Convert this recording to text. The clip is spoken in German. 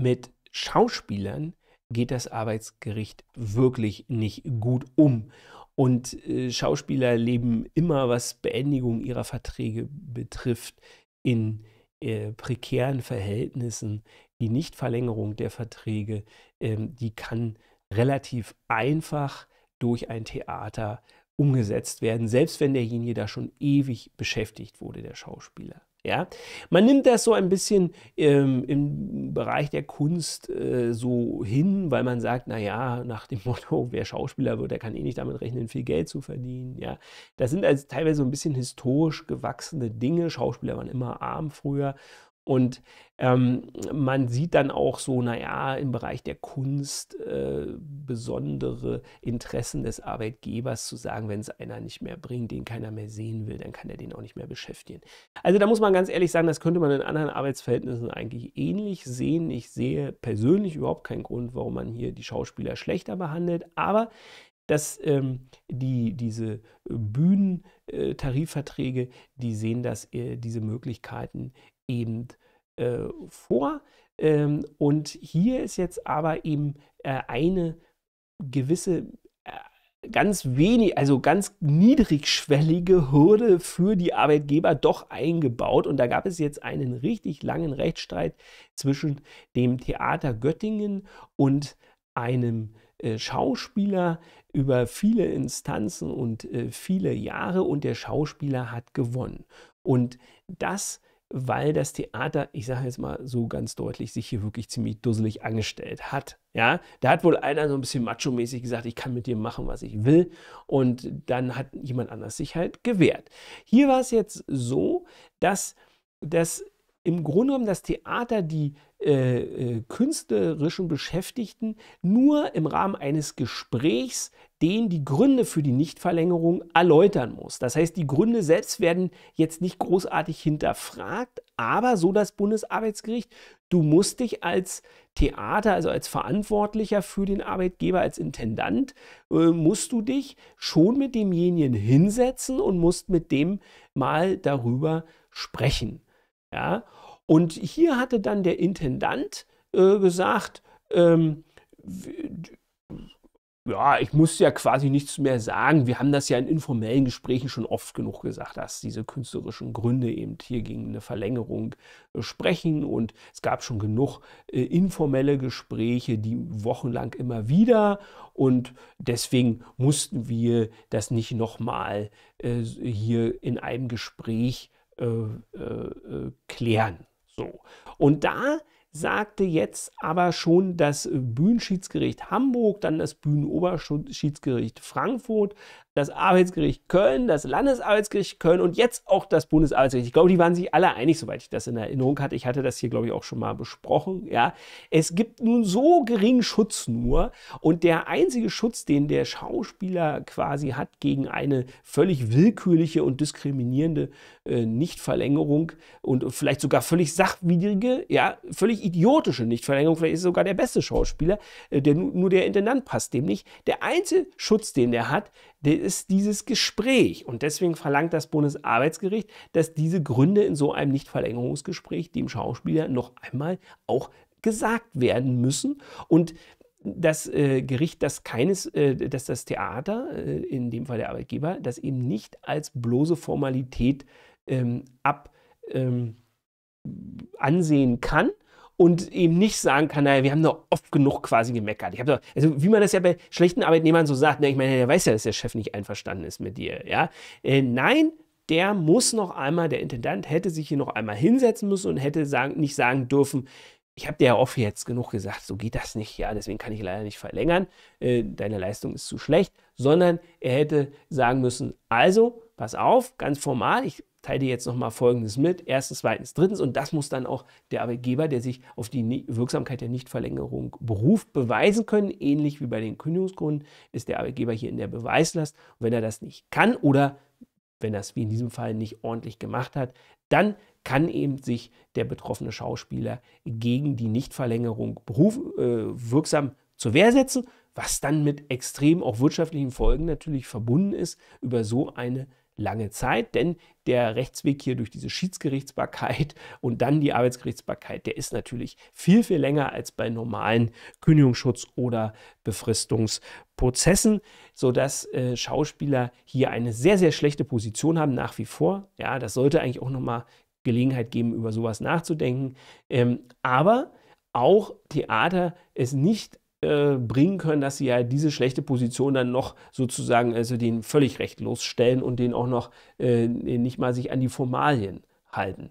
Mit Schauspielern geht das Arbeitsgericht wirklich nicht gut um. Und äh, Schauspieler leben immer, was Beendigung ihrer Verträge betrifft, in äh, prekären Verhältnissen. Die Nichtverlängerung der Verträge, äh, die kann relativ einfach durch ein Theater umgesetzt werden, selbst wenn derjenige da schon ewig beschäftigt wurde, der Schauspieler. Ja? Man nimmt das so ein bisschen ähm, im Bereich der Kunst äh, so hin, weil man sagt, naja, nach dem Motto, wer Schauspieler wird, der kann eh nicht damit rechnen, viel Geld zu verdienen. Ja? Das sind also teilweise so ein bisschen historisch gewachsene Dinge. Schauspieler waren immer arm früher und ähm, man sieht dann auch so, naja, im Bereich der Kunst äh, besondere Interessen des Arbeitgebers zu sagen, wenn es einer nicht mehr bringt, den keiner mehr sehen will, dann kann er den auch nicht mehr beschäftigen. Also da muss man ganz ehrlich sagen, das könnte man in anderen Arbeitsverhältnissen eigentlich ähnlich sehen. Ich sehe persönlich überhaupt keinen Grund, warum man hier die Schauspieler schlechter behandelt, aber dass ähm, die, diese Bühnentarifverträge, äh, die sehen, dass äh, diese Möglichkeiten eben äh, vor. Ähm, und hier ist jetzt aber eben äh, eine gewisse äh, ganz wenig, also ganz niedrigschwellige Hürde für die Arbeitgeber doch eingebaut. Und da gab es jetzt einen richtig langen Rechtsstreit zwischen dem Theater Göttingen und einem äh, Schauspieler über viele Instanzen und äh, viele Jahre. Und der Schauspieler hat gewonnen. Und das weil das Theater, ich sage jetzt mal so ganz deutlich, sich hier wirklich ziemlich dusselig angestellt hat. Ja, da hat wohl einer so ein bisschen macho-mäßig gesagt, ich kann mit dir machen, was ich will. Und dann hat jemand anders sich halt gewehrt. Hier war es jetzt so, dass das im Grunde genommen das Theater die äh, äh, künstlerischen Beschäftigten nur im Rahmen eines Gesprächs den die Gründe für die Nichtverlängerung erläutern muss. Das heißt, die Gründe selbst werden jetzt nicht großartig hinterfragt, aber so das Bundesarbeitsgericht, du musst dich als Theater, also als Verantwortlicher für den Arbeitgeber, als Intendant, äh, musst du dich schon mit demjenigen hinsetzen und musst mit dem mal darüber sprechen. Ja? Und hier hatte dann der Intendant äh, gesagt, ähm, ja, ich muss ja quasi nichts mehr sagen. Wir haben das ja in informellen Gesprächen schon oft genug gesagt, dass diese künstlerischen Gründe eben hier gegen eine Verlängerung äh, sprechen. Und es gab schon genug äh, informelle Gespräche, die wochenlang immer wieder. Und deswegen mussten wir das nicht nochmal äh, hier in einem Gespräch äh, äh, äh klären. So. Und da sagte jetzt aber schon das Bühnenschiedsgericht Hamburg, dann das Bühnenoberschiedsgericht Frankfurt, das Arbeitsgericht Köln, das Landesarbeitsgericht Köln und jetzt auch das Bundesarbeitsgericht. Ich glaube, die waren sich alle einig, soweit ich das in Erinnerung hatte. Ich hatte das hier, glaube ich, auch schon mal besprochen. Ja, es gibt nun so geringen Schutz nur und der einzige Schutz, den der Schauspieler quasi hat gegen eine völlig willkürliche und diskriminierende äh, Nichtverlängerung und vielleicht sogar völlig sachwidrige, ja, völlig idiotische Nichtverlängerung. Vielleicht ist es sogar der beste Schauspieler. Äh, der, nur der Intendant passt dem nicht. Der einzige Schutz, den der hat, der ist dieses Gespräch. Und deswegen verlangt das Bundesarbeitsgericht, dass diese Gründe in so einem Nichtverlängerungsgespräch dem Schauspieler noch einmal auch gesagt werden müssen. Und das äh, Gericht, dass keines, äh, dass das Theater, äh, in dem Fall der Arbeitgeber, das eben nicht als bloße Formalität ähm, ab ähm, ansehen kann, und eben nicht sagen kann, naja, wir haben doch oft genug quasi gemeckert. Ich habe doch, also wie man das ja bei schlechten Arbeitnehmern so sagt, na, ich meine, der weiß ja, dass der Chef nicht einverstanden ist mit dir, ja. Äh, nein, der muss noch einmal, der Intendant hätte sich hier noch einmal hinsetzen müssen und hätte sagen, nicht sagen dürfen, ich habe dir ja oft jetzt genug gesagt, so geht das nicht, ja, deswegen kann ich leider nicht verlängern, äh, deine Leistung ist zu schlecht, sondern er hätte sagen müssen, also, pass auf, ganz formal, ich teile dir jetzt nochmal Folgendes mit. Erstens, zweitens, drittens. Und das muss dann auch der Arbeitgeber, der sich auf die Wirksamkeit der Nichtverlängerung beruft, beweisen können. Ähnlich wie bei den Kündigungsgründen ist der Arbeitgeber hier in der Beweislast. Und wenn er das nicht kann oder wenn das wie in diesem Fall nicht ordentlich gemacht hat, dann kann eben sich der betroffene Schauspieler gegen die Nichtverlängerung beruf, äh, wirksam zur Wehr setzen, was dann mit extrem auch wirtschaftlichen Folgen natürlich verbunden ist. Über so eine lange Zeit, denn der Rechtsweg hier durch diese Schiedsgerichtsbarkeit und dann die Arbeitsgerichtsbarkeit, der ist natürlich viel, viel länger als bei normalen Kündigungsschutz- oder Befristungsprozessen, sodass äh, Schauspieler hier eine sehr, sehr schlechte Position haben nach wie vor. Ja, das sollte eigentlich auch nochmal Gelegenheit geben, über sowas nachzudenken. Ähm, aber auch Theater ist nicht äh, bringen können, dass sie ja diese schlechte Position dann noch sozusagen, also den völlig rechtlos stellen und den auch noch äh, nicht mal sich an die Formalien halten.